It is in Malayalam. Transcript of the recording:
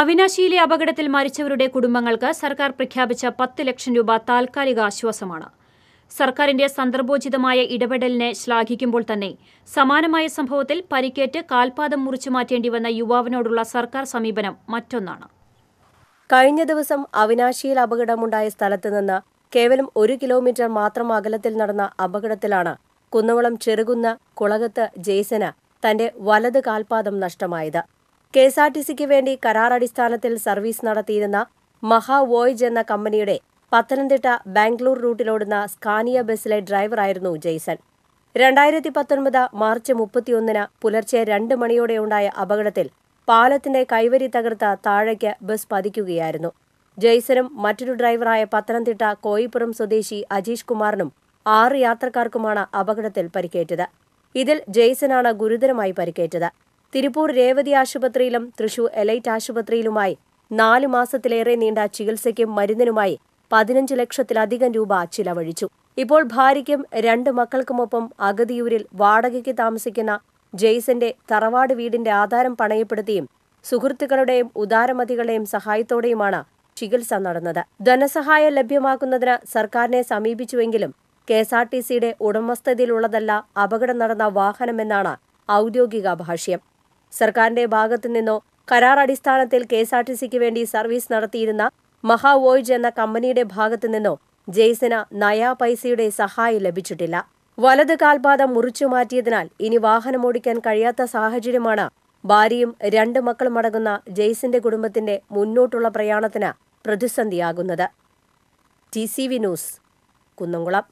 അവിനാശിയിലെ അപകടത്തിൽ മരിച്ചവരുടെ കുടുംബങ്ങൾക്ക് സർക്കാർ പ്രഖ്യാപിച്ച പത്ത് ലക്ഷം രൂപ താൽക്കാലിക ആശ്വാസമാണ് സർക്കാരിന്റെ സന്ദർഭോചിതമായ ഇടപെടലിനെ ശ്ലാഘിക്കുമ്പോൾ തന്നെ സമാനമായ സംഭവത്തിൽ പരിക്കേറ്റ് കാൽപാദം മുറിച്ചു മാറ്റേണ്ടി വന്ന യുവാവിനോടുള്ള സർക്കാർ സമീപനം മറ്റൊന്നാണ് കഴിഞ്ഞ ദിവസം അവിനാശിയിൽ അപകടമുണ്ടായ സ്ഥലത്ത് നിന്ന് കേവലം ഒരു കിലോമീറ്റർ മാത്രം അകലത്തിൽ നടന്ന അപകടത്തിലാണ് കുന്നവളം ചെറുകുന്ന് കുളകത്ത് ജെയ്സന് തന്റെ വലത് കാൽപാദം നഷ്ടമായത് കെ എസ് ആർ ടി സിക്ക് വേണ്ടി കരാറടിസ്ഥാനത്തിൽ സർവീസ് നടത്തിയിരുന്ന മഹാ വോയ്ജ് എന്ന കമ്പനിയുടെ പത്തനംതിട്ട ബാംഗ്ലൂർ റൂട്ടിലോടുന്ന സ്കാനിയ ബസ്സിലെ ഡ്രൈവറായിരുന്നു ജെയ്സൺ രണ്ടായിരത്തി പത്തൊൻപത് മാർച്ച് മുപ്പത്തിയൊന്നിന് പുലർച്ചെ രണ്ട് മണിയോടെയുണ്ടായ അപകടത്തിൽ പാലത്തിന്റെ കൈവരി തകർത്ത താഴേക്ക് ബസ് പതിക്കുകയായിരുന്നു ജെയ്സനും മറ്റൊരു ഡ്രൈവറായ പത്തനംതിട്ട കോയിപ്പുറം സ്വദേശി അജീഷ് കുമാറിനും ആറ് യാത്രക്കാർക്കുമാണ് അപകടത്തിൽ പരിക്കേറ്റത് ഇതിൽ ജെയ്സനാണ് ഗുരുതരമായി പരിക്കേറ്റത് തിരുപ്പൂർ രേവതി ആശുപത്രിയിലും തൃശൂർ എലൈറ്റ് ആശുപത്രിയിലുമായി നാല് മാസത്തിലേറെ നീണ്ട ചികിത്സയ്ക്കും മരുന്നിനുമായി പതിനഞ്ച് ലക്ഷത്തിലധികം രൂപ ചിലവഴിച്ചു ഇപ്പോൾ ഭാര്യയ്ക്കും രണ്ട് മക്കൾക്കുമൊപ്പം അഗതിയൂരിൽ വാടകയ്ക്ക് താമസിക്കുന്ന ജെയ്സന്റെ തറവാട് വീടിന്റെ ആധാരം പണയപ്പെടുത്തിയും സുഹൃത്തുക്കളുടെയും ഉദാരമതികളുടെയും സഹായത്തോടെയുമാണ് ചികിത്സ നടന്നത് ധനസഹായം ലഭ്യമാക്കുന്നതിന് സർക്കാരിനെ സമീപിച്ചുവെങ്കിലും കെ എസ് ആർ ടി സിയുടെ ഉടമസ്ഥതയിലുള്ളതല്ല അപകടം നടന്ന വാഹനമെന്നാണ് ഔദ്യോഗിക ഭാഷ്യം സർക്കാരിന്റെ ഭാഗത്തു നിന്നോ കരാർ അടിസ്ഥാനത്തിൽ കെ എസ് ആർ ടി സിക്ക് വേണ്ടി സർവീസ് നടത്തിയിരുന്ന മഹാവോയ്ജ് എന്ന കമ്പനിയുടെ ഭാഗത്തു നിന്നോ ജയ്സിന് നയാ പൈസയുടെ സഹായം ലഭിച്ചിട്ടില്ല വലത് കാൽപാദം മുറിച്ചു മാറ്റിയതിനാൽ ഇനി വാഹനമോടിക്കാൻ കഴിയാത്ത സാഹചര്യമാണ് ഭാര്യയും രണ്ട് മക്കളും അടങ്ങുന്ന ജെയ്സിന്റെ കുടുംബത്തിന്റെ മുന്നോട്ടുള്ള പ്രയാണത്തിന് പ്രതിസന്ധിയാകുന്നത് T C V news Kunnamkulam